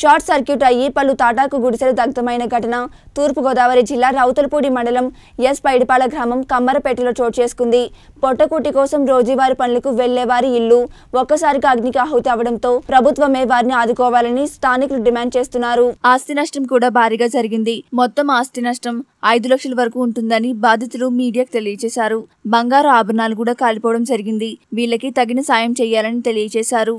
short circuit అయ్యి పలు తాటాకు గుడిసెలు దగ్ధమైన ఘటన తూర్పుగోదావరి జిల్లా రౌతులపూడి మండలం ఎస్ పైడిపాల గ్రామం కమ్మరపేటలో చోటు చేసుకుంది పొట్టకూటి కోసం రోజువారి పనులకు వెళ్లేవారి ఇల్లు ఒక్కసారిగా అగ్నికి ఆహుతి అవడంతో ప్రభుత్వమే వారిని ఆదుకోవాలని స్థానికులు డిమాండ్ చేస్తున్నారు ఆస్తి నష్టం కూడా భారీగా జరిగింది మొత్తం ఆస్తి నష్టం ఐదు లక్షల వరకు ఉంటుందని బాధితులు మీడియాకు తెలియజేశారు బంగారు ఆభరణాలు కూడా కాలిపోవడం జరిగింది వీళ్ళకి తగిన సాయం చేయాలని తెలియజేశారు